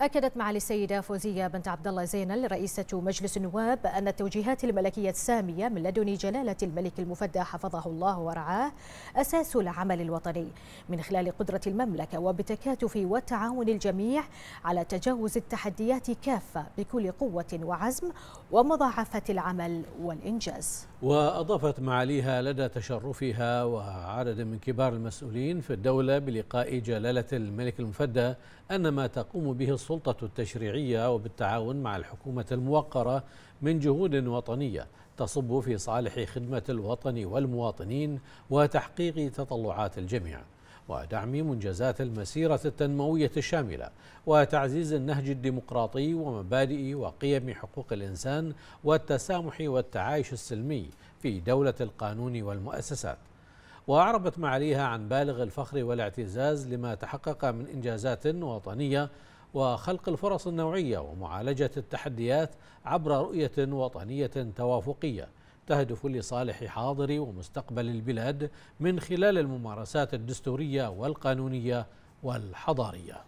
أكدت معالي السيدة فوزية بنت عبد الله زينل رئيسة مجلس النواب أن التوجيهات الملكية السامية من لدن جلالة الملك المفدى حفظه الله ورعاه أساس العمل الوطني من خلال قدرة المملكة وبتكاتف وتعاون الجميع على تجاوز التحديات كافة بكل قوة وعزم ومضاعفة العمل والإنجاز وأضافت معاليها لدى تشرفها وعدد من كبار المسؤولين في الدولة بلقاء جلالة الملك المفدى أن ما تقوم به السلطة التشريعية وبالتعاون مع الحكومة الموقرة من جهود وطنية تصب في صالح خدمة الوطن والمواطنين وتحقيق تطلعات الجميع ودعم منجزات المسيرة التنموية الشاملة وتعزيز النهج الديمقراطي ومبادئ وقيم حقوق الإنسان والتسامح والتعايش السلمي في دولة القانون والمؤسسات وأعربت معاليها عن بالغ الفخر والاعتزاز لما تحقق من إنجازات وطنية وخلق الفرص النوعية ومعالجة التحديات عبر رؤية وطنية توافقية تهدف لصالح حاضر ومستقبل البلاد من خلال الممارسات الدستورية والقانونية والحضارية